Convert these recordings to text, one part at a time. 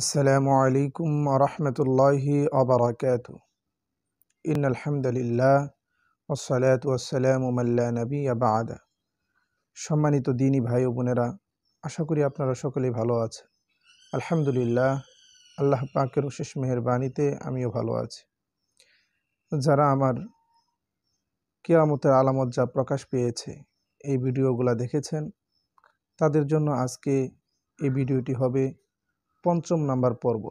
আসসালামু আলাইকুম রহমতুল্লাহি আবরাকাত ইন আলহামদুলিল্লাহ ওসলাত ওসালামুমাল্লা নবী আবাদা সম্মানিত দিনী ভাই ও বোনেরা আশা করি আপনারা সকলেই ভালো আছে আলহামদুলিল্লাহ আল্লাহ পাকের শেষ মেহরবানিতে আমিও ভালো আছি যারা আমার কেয়ামতের আলামত যা প্রকাশ পেয়েছে এই ভিডিওগুলো দেখেছেন তাদের জন্য আজকে এই ভিডিওটি হবে পঞ্চম নাম্বার পর্ব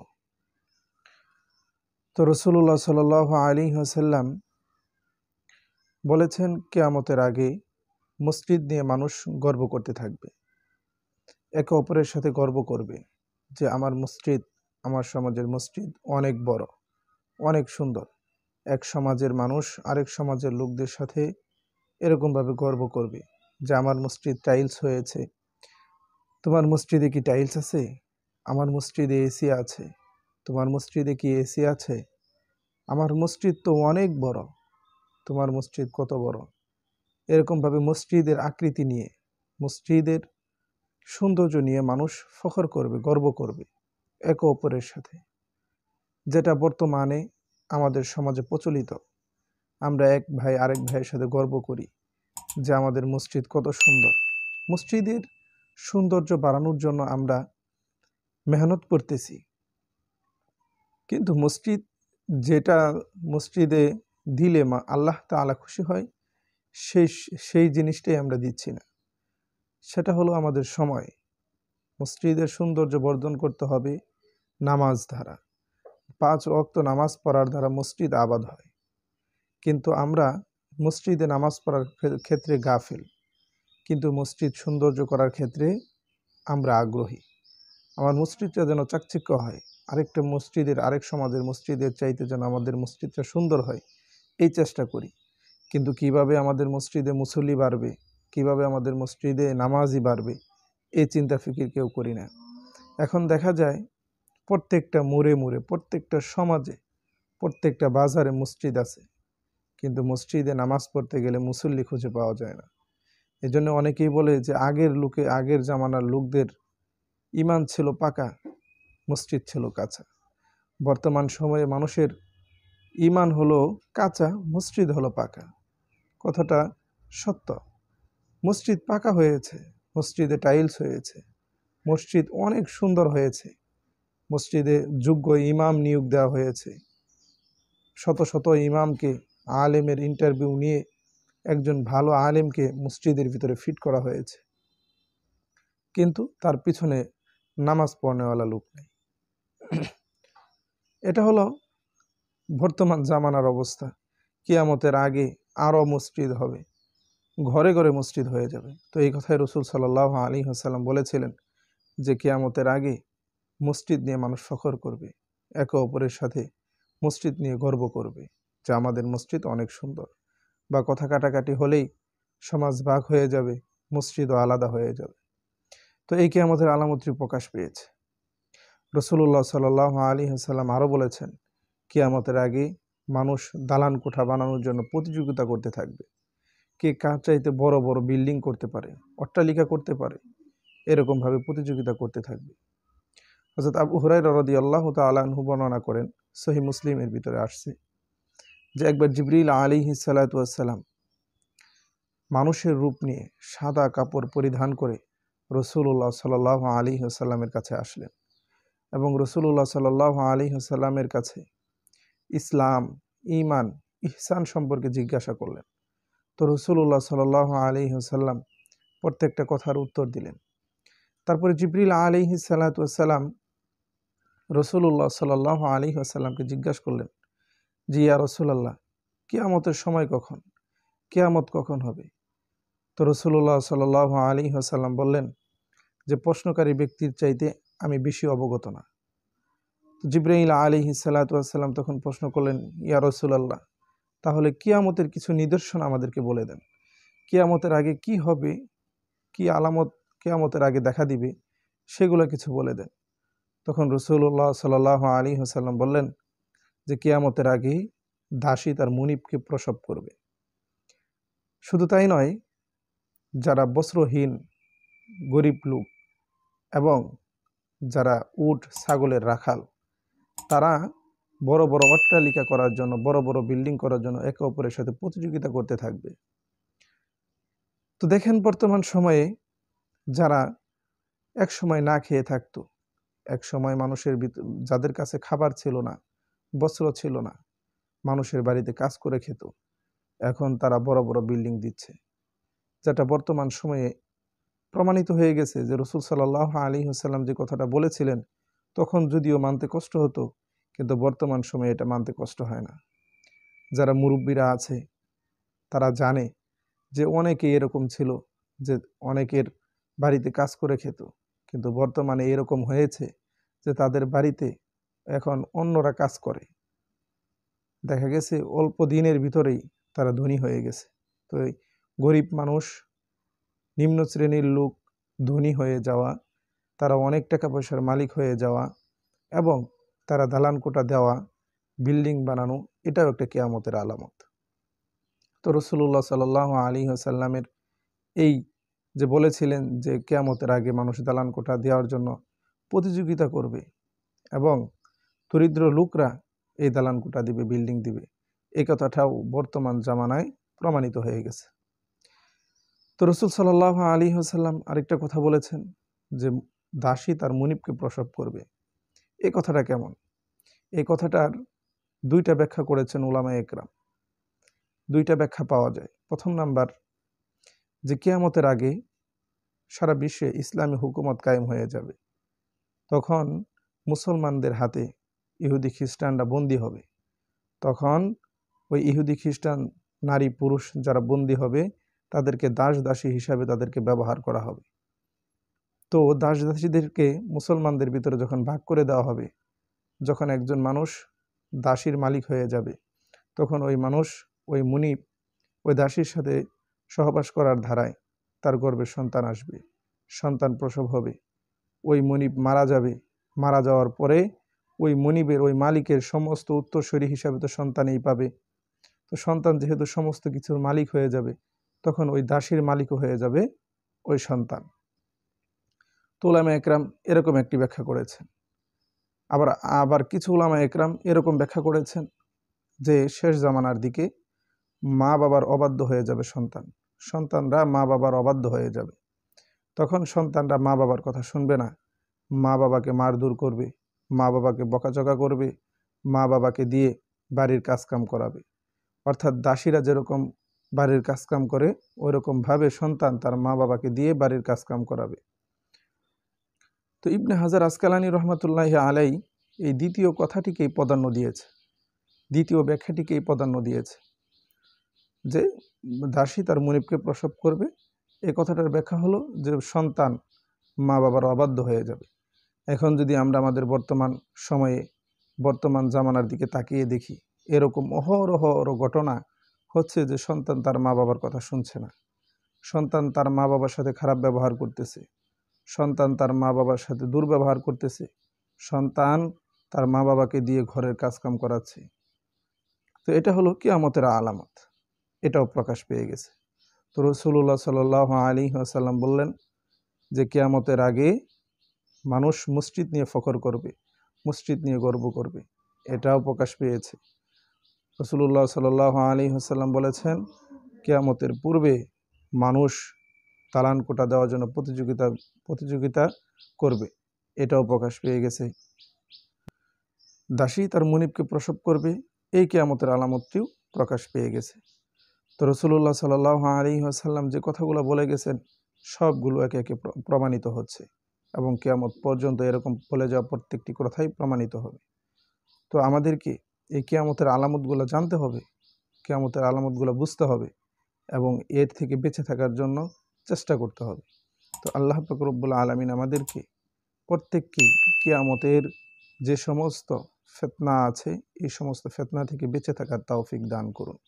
তো রসুল্লাহ সাল আলী হাসাল্লাম বলেছেন কেয়ামতের আগে মসজিদ নিয়ে মানুষ গর্ব করতে থাকবে একে অপরের সাথে গর্ব করবে যে আমার মসজিদ আমার সমাজের মসজিদ অনেক বড় অনেক সুন্দর এক সমাজের মানুষ আরেক সমাজের লোকদের সাথে এরকমভাবে গর্ব করবে যে আমার মসজিদ টাইলস হয়েছে তোমার মসজিদে কি টাইলস আছে আমার মসজিদে এসি আছে তোমার মসজিদে কি এসি আছে আমার মসজিদ তো অনেক বড় তোমার মসজিদ কত বড় এরকমভাবে মসজিদের আকৃতি নিয়ে মসজিদের সৌন্দর্য নিয়ে মানুষ ফখর করবে গর্ব করবে একে অপরের সাথে যেটা বর্তমানে আমাদের সমাজে প্রচলিত আমরা এক ভাই আরেক ভাইয়ের সাথে গর্ব করি যে আমাদের মসজিদ কত সুন্দর মসজিদের সৌন্দর্য বাড়ানোর জন্য আমরা মেহনত করতেছি কিন্তু মসজিদ যেটা মসজিদে দিলে মা আল্লাহ তা তালা খুশি হয় সেই সেই জিনিসটাই আমরা দিচ্ছি না সেটা হলো আমাদের সময় মসজিদের সৌন্দর্য বর্ধন করতে হবে নামাজ দ্বারা পাঁচ অক্ত নামাজ পড়ার দ্বারা মসজিদ আবাদ হয় কিন্তু আমরা মসজিদে নামাজ পড়ার ক্ষেত্রে গাফিল কিন্তু মসজিদ সৌন্দর্য করার ক্ষেত্রে আমরা আগ্রহী আমার মসজিদটা যেন চাকচিক্য হয় আরেকটা মসজিদের আরেক সমাজের মসজিদের চাইতে যেন আমাদের মসজিদটা সুন্দর হয় এই চেষ্টা করি কিন্তু কিভাবে আমাদের মসজিদে মুসল্লি বাড়বে কিভাবে আমাদের মসজিদে নামাজই বাড়বে এই চিন্তা ফিকির কেউ করি না এখন দেখা যায় প্রত্যেকটা মোড়ে মোড়ে প্রত্যেকটা সমাজে প্রত্যেকটা বাজারে মসজিদ আছে কিন্তু মসজিদে নামাজ পড়তে গেলে মুসল্লি খুঁজে পাওয়া যায় না এজন্য অনেকেই বলে যে আগের লোকে আগের জামানার লোকদের ইমান ছিল পাকা মসজিদ ছিল কাঁচা বর্তমান সময়ে মানুষের ইমান হলো কাঁচা মসজিদ হলো পাকা কথাটা সত্য মসজিদ পাকা হয়েছে মসজিদে টাইলস হয়েছে মসজিদ অনেক সুন্দর হয়েছে মসজিদে যোগ্য ইমাম নিয়োগ দেওয়া হয়েছে শত শত ইমামকে আলেমের ইন্টারভিউ নিয়ে একজন ভালো আলেমকে মসজিদের ভিতরে ফিট করা হয়েছে কিন্তু তার পিছনে নামাজ পড়নেওয়ালা লোক নেই এটা হলো বর্তমান জামানার অবস্থা কিয়ামতের আগে আরও মসজিদ হবে ঘরে ঘরে মসজিদ হয়ে যাবে তো এই কথাই রসুল সাল্লাহ আলী হাসাল্লাম বলেছিলেন যে কিয়ামতের আগে মসজিদ নিয়ে মানুষ ফখর করবে একে অপরের সাথে মসজিদ নিয়ে গর্ব করবে যে আমাদের মসজিদ অনেক সুন্দর বা কথা কাটাকাটি হলেই সমাজ ভাগ হয়ে যাবে মসজিদও আলাদা হয়ে যাবে তো এই কেয়ামতের আলামতটি প্রকাশ পেয়েছে রসুল্লাহ সাল আলী হাসাল্লাম আরও বলেছেন কেয়ামতের আগে মানুষ দালান কোঠা বানানোর জন্য প্রতিযোগিতা করতে থাকবে কে কার চাইতে বড় বড় বিল্ডিং করতে পারে অট্টালিকা করতে পারে এরকমভাবে প্রতিযোগিতা করতে থাকবে হজরত আবু হুরাই রদি আল্লাহ তালাহু বর্ণনা করেন সহি মুসলিমের ভিতরে আসছে যে একবার জিবরিল আলী সালাতাম মানুষের রূপ নিয়ে সাদা কাপড় পরিধান করে রসুল্লাহ সাল আলী হুসাল্লামের কাছে আসলেন এবং রসুল্লাহ সাল আলী হুসাল্লামের কাছে ইসলাম ইমান ইহসান সম্পর্কে জিজ্ঞাসা করলেন তো রসুল্লাহ সাল আলী হুসাল্লাম প্রত্যেকটা কথার উত্তর দিলেন তারপরে জিবরিল আলী সালাতাম রসুল্লাহ সাল আলী আসাল্লামকে জিজ্ঞাসা করলেন জি ইয়া রসুলাল্লাহ কেয়ামতের সময় কখন কেয়ামত কখন হবে তো রসুল্লাহ সাল আলী হাসাল্লাম বললেন যে প্রশ্নকারী ব্যক্তির চাইতে আমি বেশি অবগত না জিব্রাহিল আলী সাল্লাতাম তখন প্রশ্ন করলেন ইয়া রসুলাল্লাহ তাহলে কিয়ামতের কিছু নিদর্শন আমাদেরকে বলে দেন কিয়ামতের আগে কি হবে কি আলামত কিয়ামতের আগে দেখা দিবে সেগুলো কিছু বলে দেন তখন রসুল্লাহ সাল আলী হাসাল্লাম বললেন যে কিয়ামতের আগে দাসী তার মুনিপকে প্রসব করবে শুধু তাই নয় যারা বস্ত্রহীন গরিব লোক এবং যারা উট ছাগলের রাখাল তারা বড় বড় অট্টালিকা করার জন্য বড় বড় বিল্ডিং করার জন্য একে অপরের সাথে প্রতিযোগিতা করতে থাকবে তো দেখেন বর্তমান সময়ে যারা এক সময় না খেয়ে থাকতো এক সময় মানুষের যাদের কাছে খাবার ছিল না বস্ত্র ছিল না মানুষের বাড়িতে কাজ করে খেত এখন তারা বড় বড় বিল্ডিং দিচ্ছে যেটা বর্তমান সময়ে প্রমাণিত হয়ে গেছে যে রসুল সাল্লাহ আলী হাসাল্লাম যে কথাটা বলেছিলেন তখন যদিও মানতে কষ্ট হতো কিন্তু বর্তমান সময়ে এটা মানতে কষ্ট হয় না যারা মুরব্বীরা আছে তারা জানে যে অনেকে এরকম ছিল যে অনেকের বাড়িতে কাজ করে খেত কিন্তু বর্তমানে এরকম হয়েছে যে তাদের বাড়িতে এখন অন্যরা কাজ করে দেখা গেছে অল্প দিনের ভিতরেই তারা ধনী হয়ে গেছে তো গরিব মানুষ নিম্ন শ্রেণীর লোক ধনী হয়ে যাওয়া তারা অনেক টাকা পয়সার মালিক হয়ে যাওয়া এবং তারা দালান কোটা দেওয়া বিল্ডিং বানানো এটাও একটা কেয়ামতের আলামত তো রসুল্লাহ সাল আলী হাসাল্লামের এই যে বলেছিলেন যে কেয়ামতের আগে মানুষ দালান কোঠা দেওয়ার জন্য প্রতিযোগিতা করবে এবং দরিদ্র লোকরা এই দালান কোটা দিবে বিল্ডিং দিবে এ কথাটাও বর্তমান জামানায় প্রমাণিত হয়ে গেছে তো রসুল সাল্লাহ আলী হাসাল্লাম আরেকটা কথা বলেছেন যে দাসী তার মনিপকে প্রসব করবে এ কথাটা কেমন এই কথাটার দুইটা ব্যাখ্যা করেছেন ওলামা একরাম দুইটা ব্যাখ্যা পাওয়া যায় প্রথম নাম্বার যে কেয়ামতের আগে সারা বিশ্বে ইসলামী হুকুমত কায়েম হয়ে যাবে তখন মুসলমানদের হাতে ইহুদি খ্রিস্টানরা বন্দী হবে তখন ওই ইহুদি খ্রিস্টান নারী পুরুষ যারা বন্দী হবে তাদেরকে দাস দাসী হিসাবে তাদেরকে ব্যবহার করা হবে তো দাস দাসীদেরকে মুসলমানদের ভিতরে যখন ভাগ করে দেওয়া হবে যখন একজন মানুষ দাসীর মালিক হয়ে যাবে তখন ওই মানুষ ওই মুনিব ওই দাসীর সাথে সহবাস করার ধারায় তার গর্বের সন্তান আসবে সন্তান প্রসব হবে ওই মনিব মারা যাবে মারা যাওয়ার পরে ওই মনিবের ওই মালিকের সমস্ত উত্তরসূরি হিসাবে তো সন্তানেই পাবে তো সন্তান যেহেতু সমস্ত কিছুর মালিক হয়ে যাবে তখন ওই দাসীর মালিকও হয়ে যাবে ওই সন্তান তোলামা একরাম এরকম একটি ব্যাখ্যা করেছেন আবার আবার কিছু উলামা একরাম এরকম ব্যাখ্যা করেছেন যে শেষ জামানার দিকে মা বাবার অবাধ্য হয়ে যাবে সন্তান সন্তানরা মা বাবার অবাধ্য হয়ে যাবে তখন সন্তানরা মা বাবার কথা শুনবে না মা বাবাকে দূর করবে মা বাবাকে বকাচকা করবে মা বাবাকে দিয়ে বাড়ির কাজকাম করাবে অর্থাৎ দাসীরা যেরকম বাড়ির কাজকাম করে ওইরকমভাবে সন্তান তার মা বাবাকে দিয়ে বাড়ির কাজকাম করাবে তো ইবনে হাজার আসকালানি রহমতুল্লাহ আলাই এই দ্বিতীয় কথাটিকেই প্রাধান্য দিয়েছে দ্বিতীয় ব্যাখ্যাটিকেই প্রাধান্য দিয়েছে যে দাসী তার মনিবকে প্রসব করবে এ কথাটার ব্যাখ্যা হলো যে সন্তান মা বাবার অবাধ্য হয়ে যাবে এখন যদি আমরা আমাদের বর্তমান সময়ে বর্তমান জামানার দিকে তাকিয়ে দেখি এরকম অহরহর ঘটনা হচ্ছে যে সন্তান তার মা বাবার কথা শুনছে না সন্তান তার মা বাবার সাথে খারাপ ব্যবহার করতেছে সন্তান তার মা বাবার সাথে দুর্ব্যবহার করতেছে সন্তান তার মা বাবাকে দিয়ে ঘরের কাজকাম করাচ্ছে তো এটা হলো কিয়ামতের আলামত এটাও প্রকাশ পেয়ে গেছে তো রসুল্লাহ সাল আলী আসাল্লাম বললেন যে কেয়ামতের আগে মানুষ মসজিদ নিয়ে ফখর করবে মসজিদ নিয়ে গর্ব করবে এটাও প্রকাশ পেয়েছে রসুল্লাহ সাল আলী হাসাল্লাম বলেছেন কেয়ামতের পূর্বে মানুষ তালান কোটা দেওয়ার জন্য প্রতিযোগিতা প্রতিযোগিতা করবে এটাও প্রকাশ পেয়ে গেছে দাসী তার মনিবকে প্রসব করবে এই কেয়ামতের আলামতটিও প্রকাশ পেয়ে গেছে তো রসুল্লাহ সাল্লাহ আলী হাসাল্লাম যে কথাগুলো বলে গেছেন সবগুলো একে একে প্রমাণিত হচ্ছে এবং কেয়ামত পর্যন্ত এরকম বলে যাওয়া প্রত্যেকটি কথাই প্রমাণিত হবে তো আমাদেরকে এই কেয়ামতের আলামতগুলো জানতে হবে কেয়ামতের আলামতগুলো বুঝতে হবে এবং এর থেকে বেঁচে থাকার জন্য চেষ্টা করতে হবে তো আল্লাহ ফকরবুল্লা আলমিন আমাদেরকে প্রত্যেককেই কেয়ামতের যে সমস্ত ফেতনা আছে এই সমস্ত ফেতনা থেকে বেঁচে থাকার তাওফিক দান করুন